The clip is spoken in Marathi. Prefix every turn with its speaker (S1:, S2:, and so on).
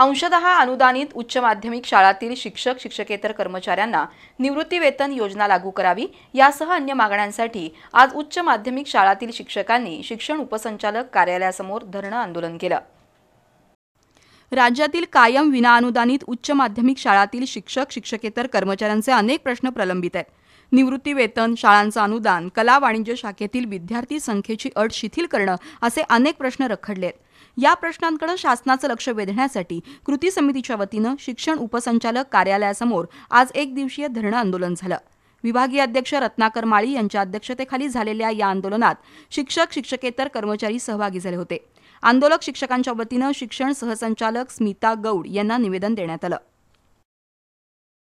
S1: अंशतः अनुदानित उच्च माध्यमिक शाळातील शिक्षक शिक्षकेतर कर्मचाऱ्यांना निवृत्तीवेतन योजना लागू करावी यासह अन्य मागण्यांसाठी आज उच्च माध्यमिक शाळातील शिक्षकांनी शिक्षण उपसंचालक कार्यालयासमोर धरणं आंदोलन केलं राज्यातील कायम विनाअनुदानित उच्च माध्यमिक शाळातील शिक्षक शिक्षकेतर कर्मचाऱ्यांचे अनेक प्रश्न प्रलंबित आहेत निवृत्तीवेतन शाळांचं अनुदान कला वाणिज्य शाखेतील विद्यार्थी संख्येची अट शिथिल करणं असे अनेक प्रश्न रखडले आहेत या प्रश्नांकडे शासनाचं लक्ष वेधण्यासाठी कृती समितीच्या वतीनं शिक्षण उपसंचालक कार्यालयासमोर आज एक दिवसीय धरणं आंदोलन झालं विभागीय अध्यक्ष रत्नाकर माळी यांच्या अध्यक्षतेखाली झालेल्या या आंदोलनात शिक्षक शिक्षकेतर कर्मचारी सहभागी झाले होते आंदोलक शिक्षकांच्या वतीनं शिक्षण सहसंचालक स्मिता गौड यांना निवेदन देण्यात आलं